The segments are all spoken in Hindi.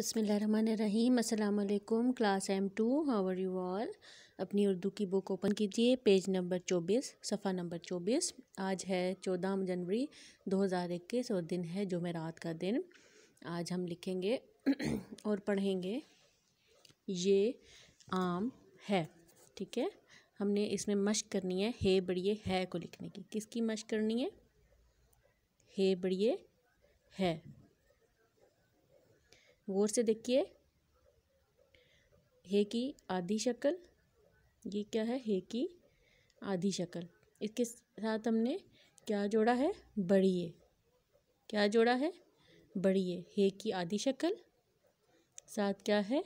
बसमीम अलकुम class M two how are you all अपनी उर्दू की बुक ओपन कीजिए पेज नंबर चौबीस सफ़ा नंबर चौबीस आज है चौदह जनवरी दो हज़ार इक्कीस और दिन है जुमेरात का दिन आज हम लिखेंगे और पढ़ेंगे ये आम है ठीक है हमने इसमें मश्क करनी है हे बड़िए है को लिखने की किसकी मश्क करनी है हे बड़िए है गौर से देखिए हे की आधी शक्ल ये क्या है हे की आधी शक्ल इसके साथ हमने क्या जोड़ा है बड़िए क्या जोड़ा है बड़िए हे की आधी शक्ल साथ क्या है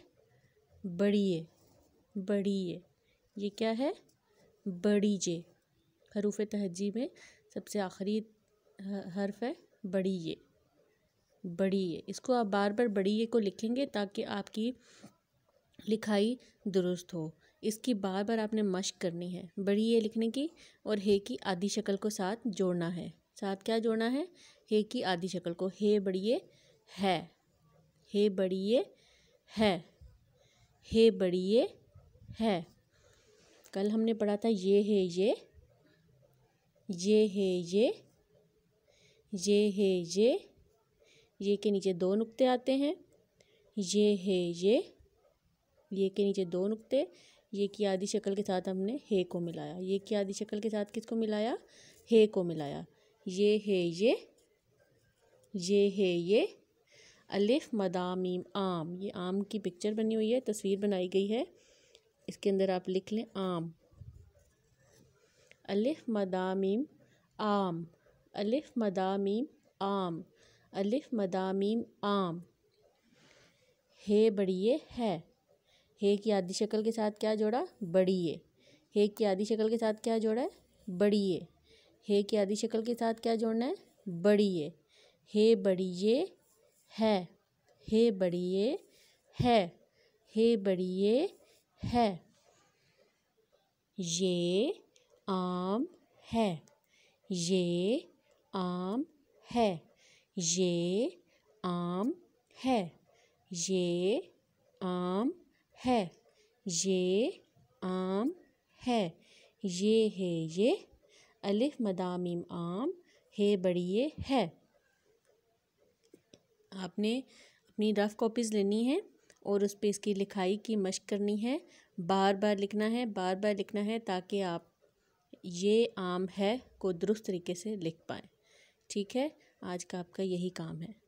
बड़िए बड़िए ये क्या है बड़ीजे हरूफ तहजी में सबसे आखिरी हर्फ है ये बड़ी ये इसको आप बार बार बड़ी ये को लिखेंगे ताकि आपकी लिखाई दुरुस्त हो इसकी बार बार आपने मश्क करनी है बड़ी ये लिखने की और हे की आधी शक्ल को साथ जोड़ना है साथ क्या जोड़ना है हे की आधी शक्ल को हे बड़िए है हे बड़िए है हे बड़िए है कल हमने पढ़ा था ये है ये ये है ये ये है ये ये के नीचे दो नुक्ते आते हैं ये है ये ये के नीचे दो नुक्ते ये की आधी शक्ल के साथ हमने हे को मिलाया ये की आधी शक्ल के साथ किसको मिलाया हे को मिलाया ये है ये ये है ये अलिफ मदामीम आम ये आम की पिक्चर बनी हुई है तस्वीर बनाई गई है इसके अंदर आप लिख लें आम अलिफ मदामीम आम अलिफ मदामीम आम अलिफ मदामीम आम हे बड़िए है हे की आदि शक्ल के साथ क्या जोड़ा बड़िए हे की आदि शक्ल के साथ क्या जोड़ा है बड़िए हे की आदि शक्ल के साथ क्या जोड़ना है बड़िए हे बड़िए है हे बड़िए है हे बड़िए है ये आम है ये आम है ये आम है ये आम है ये आम है ये है ये अलिफ मदामीम आम है बड़िए है आपने अपनी रफ़ कॉपीज़ लेनी है और उस पर इसकी लिखाई की मशक करनी है बार बार लिखना है बार बार लिखना है ताकि आप ये आम है को दुरुस्त तरीके से लिख पाएँ ठीक है आज का आपका यही काम है